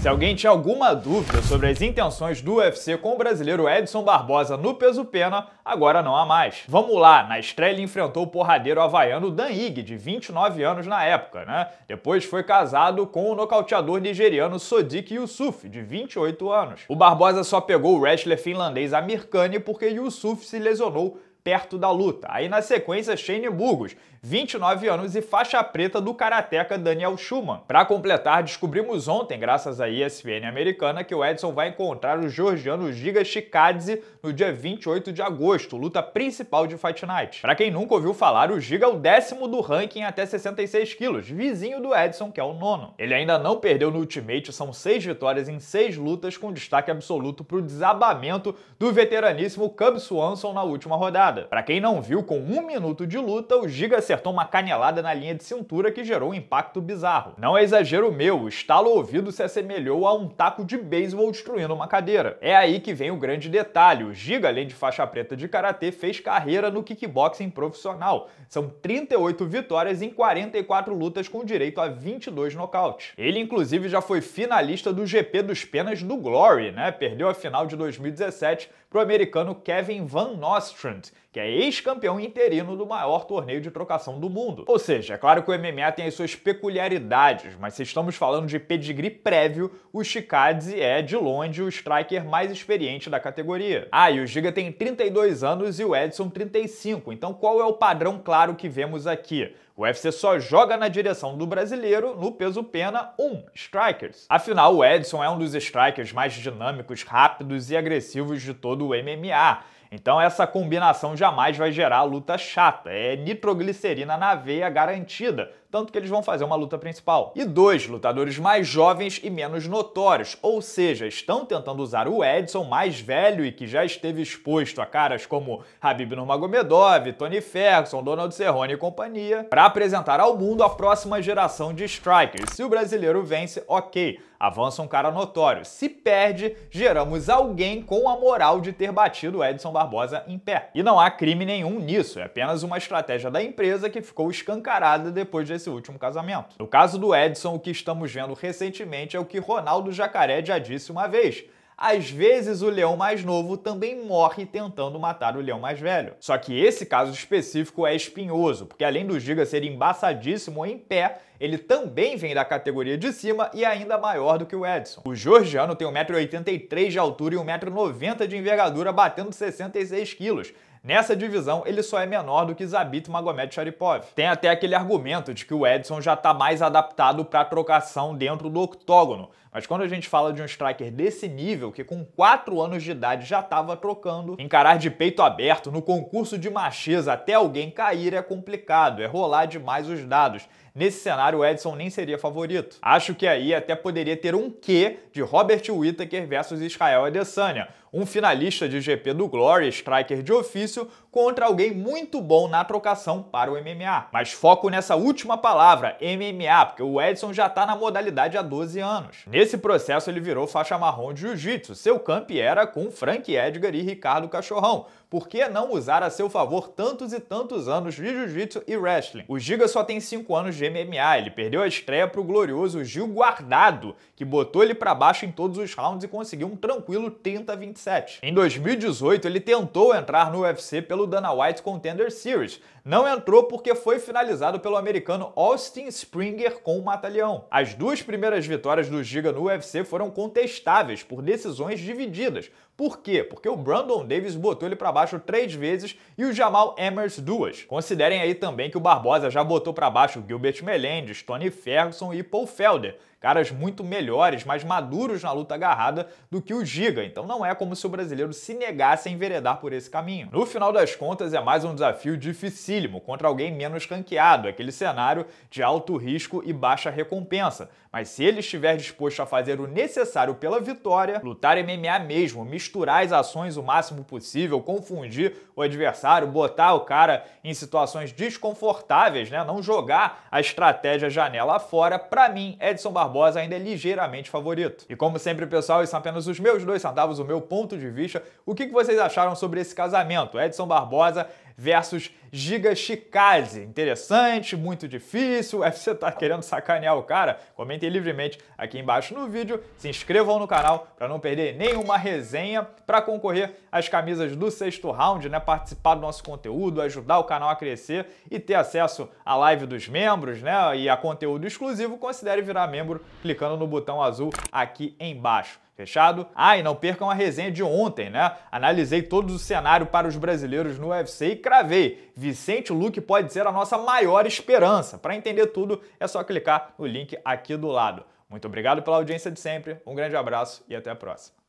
Se alguém tinha alguma dúvida sobre as intenções do UFC com o brasileiro Edson Barbosa no peso pena, agora não há mais. Vamos lá, na estreia ele enfrentou o porradeiro havaiano Dan Ige, de 29 anos na época, né? Depois foi casado com o nocauteador nigeriano Sodiq Yusuf, de 28 anos. O Barbosa só pegou o wrestler finlandês Amir Khan porque Yusuf se lesionou perto da luta. Aí na sequência, Shane Burgos, 29 anos e faixa preta do karateca Daniel Schumann. Para completar, descobrimos ontem, graças à ESPN americana, que o Edson vai encontrar o georgiano Giga Shikadze no dia 28 de agosto, luta principal de Fight Night. Para quem nunca ouviu falar, o Giga é o décimo do ranking até 66 quilos, vizinho do Edson, que é o nono. Ele ainda não perdeu no Ultimate, são seis vitórias em seis lutas, com destaque absoluto para o desabamento do veteraníssimo Cub Swanson na última rodada passada. Para quem não viu, com um minuto de luta, o Giga acertou uma canelada na linha de cintura que gerou um impacto bizarro. Não é exagero meu, o estalo ouvido se assemelhou a um taco de beisebol destruindo uma cadeira. É aí que vem o grande detalhe: o Giga, além de faixa preta de karatê, fez carreira no kickboxing profissional. São 38 vitórias em 44 lutas com direito a 22 nocautes. Ele, inclusive, já foi finalista do GP dos Penas do Glory, né? Perdeu a final de 2017 para o americano Kevin Van Nostrand, que é ex-campeão interino do maior torneio de trocação do mundo. Ou seja, é claro que o MMA tem as suas peculiaridades, mas se estamos falando de pedigree prévio, o Shikadze é, de longe, o striker mais experiente da categoria. Ah, e o Giga tem 32 anos e o Edson 35, então qual é o padrão claro que vemos aqui? O UFC só joga na direção do brasileiro no peso pena 1, strikers. Afinal, o Edson é um dos strikers mais dinâmicos, rápidos e agressivos de todo o MMA. Então essa combinação jamais vai gerar luta chata, é nitroglicerina na veia garantida tanto que eles vão fazer uma luta principal. E dois lutadores mais jovens e menos notórios, ou seja, estão tentando usar o Edson mais velho e que já esteve exposto a caras como Habib Nurmagomedov, Tony Ferguson, Donald Cerrone e companhia, para apresentar ao mundo a próxima geração de strikers. Se o brasileiro vence, ok, avança um cara notório. Se perde, geramos alguém com a moral de ter batido Edson Barbosa em pé. E não há crime nenhum nisso, é apenas uma estratégia da empresa que ficou escancarada depois de nesse último casamento. No caso do Edson, o que estamos vendo recentemente é o que Ronaldo Jacaré já disse uma vez. Às vezes o leão mais novo também morre tentando matar o leão mais velho. Só que esse caso específico é espinhoso, porque além do Giga ser embaçadíssimo em pé, ele também vem da categoria de cima e ainda maior do que o Edson. O georgiano tem 1,83m de altura e 1,90m de envergadura, batendo 66 quilos. Nessa divisão, ele só é menor do que Zabit Magomed Sharipov. Tem até aquele argumento de que o Edson já está mais adaptado para a trocação dentro do octógono, mas quando a gente fala de um striker desse nível, que com 4 anos de idade já estava trocando, encarar de peito aberto no concurso de machês até alguém cair é complicado, é rolar demais os dados. Nesse cenário, o Edson nem seria favorito. Acho que aí até poderia ter um quê de Robert Whittaker versus Israel Adesanya, um finalista de GP do Glory, striker de ofício, contra alguém muito bom na trocação para o MMA. Mas foco nessa última palavra, MMA, porque o Edson já está na modalidade há 12 anos. Nesse processo ele virou faixa marrom de jiu-jitsu, seu camp era com Frank Edgar e Ricardo Cachorrão. Por que não usar a seu favor tantos e tantos anos de jiu-jitsu e wrestling? O Giga só tem 5 anos de MMA, ele perdeu a estreia para o glorioso Gil Guardado, que botou ele para baixo em todos os rounds e conseguiu um tranquilo 30-27. Em 2018 ele tentou entrar no UFC pelo pelo Dana White Contender Series. Não entrou porque foi finalizado pelo americano Austin Springer com o Mataleão. As duas primeiras vitórias do Giga no UFC foram contestáveis por decisões divididas, por quê? Porque o Brandon Davis botou ele para baixo três vezes e o Jamal Emers duas. Considerem aí também que o Barbosa já botou para baixo Gilbert Melendez, Tony Ferguson e Paul Felder, caras muito melhores, mais maduros na luta agarrada do que o Giga, então não é como se o brasileiro se negasse a enveredar por esse caminho. No final das contas, é mais um desafio dificílimo contra alguém menos ranqueado, aquele cenário de alto risco e baixa recompensa. Mas se ele estiver disposto a fazer o necessário pela vitória, lutar MMA mesmo, misturar misturar as ações o máximo possível, confundir o adversário, botar o cara em situações desconfortáveis, né? Não jogar a estratégia janela fora. Para mim, Edson Barbosa ainda é ligeiramente favorito. E como sempre, pessoal, isso são apenas os meus dois centavos, o meu ponto de vista. O que vocês acharam sobre esse casamento? Edson Barbosa versus Giga Chikaze. Interessante, muito difícil. O UFC tá querendo sacanear o cara? Comentem livremente aqui embaixo no vídeo. Se inscrevam no canal para não perder nenhuma resenha. Para concorrer às camisas do sexto round, né? Participar do nosso conteúdo, ajudar o canal a crescer e ter acesso à live dos membros, né? E a conteúdo exclusivo, considere virar membro clicando no botão azul aqui embaixo. Fechado? Ah, e não percam a resenha de ontem, né? Analisei todo o cenário para os brasileiros no UFC e cravei. Vicente Luque pode ser a nossa maior esperança. Para entender tudo, é só clicar no link aqui do lado. Muito obrigado pela audiência de sempre, um grande abraço e até a próxima.